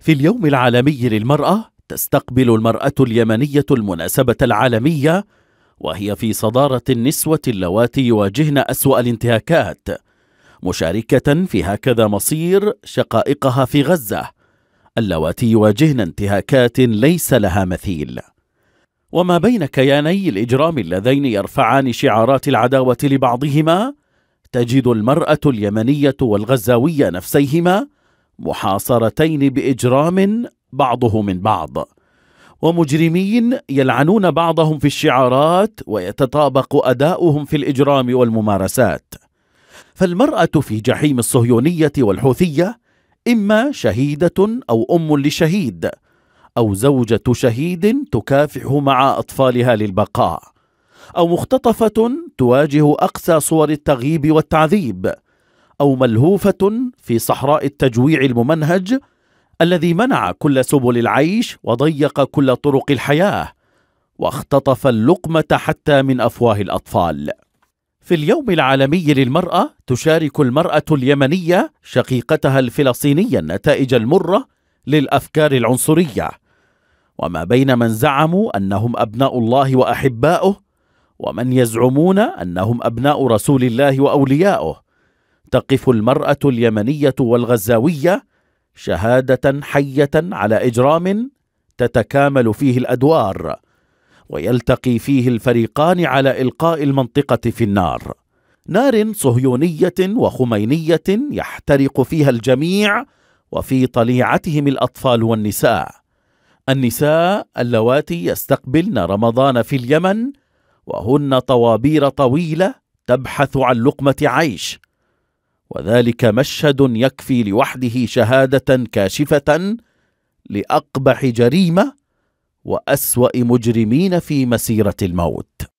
في اليوم العالمي للمرأة تستقبل المرأة اليمنية المناسبة العالمية وهي في صدارة النسوة اللواتي يواجهن أسوأ الانتهاكات مشاركة في هكذا مصير شقائقها في غزة اللواتي يواجهن انتهاكات ليس لها مثيل وما بين كياني الإجرام اللذين يرفعان شعارات العداوة لبعضهما تجد المرأة اليمنية والغزاوية نفسيهما محاصرتين باجرام بعضه من بعض ومجرمين يلعنون بعضهم في الشعارات ويتطابق اداؤهم في الاجرام والممارسات فالمراه في جحيم الصهيونيه والحوثيه اما شهيده او ام لشهيد او زوجه شهيد تكافح مع اطفالها للبقاء او مختطفه تواجه اقسى صور التغييب والتعذيب أو ملهوفة في صحراء التجويع الممنهج الذي منع كل سبل العيش وضيق كل طرق الحياة واختطف اللقمة حتى من أفواه الأطفال في اليوم العالمي للمرأة تشارك المرأة اليمنية شقيقتها الفلسطينية النتائج المرة للأفكار العنصرية وما بين من زعموا أنهم أبناء الله وأحباؤه ومن يزعمون أنهم أبناء رسول الله وأولياؤه تقف المراه اليمنيه والغزاويه شهاده حيه على اجرام تتكامل فيه الادوار ويلتقي فيه الفريقان على القاء المنطقه في النار نار صهيونيه وخمينيه يحترق فيها الجميع وفي طليعتهم الاطفال والنساء النساء اللواتي يستقبلن رمضان في اليمن وهن طوابير طويله تبحث عن لقمه عيش وذلك مشهد يكفي لوحده شهاده كاشفه لاقبح جريمه واسوا مجرمين في مسيره الموت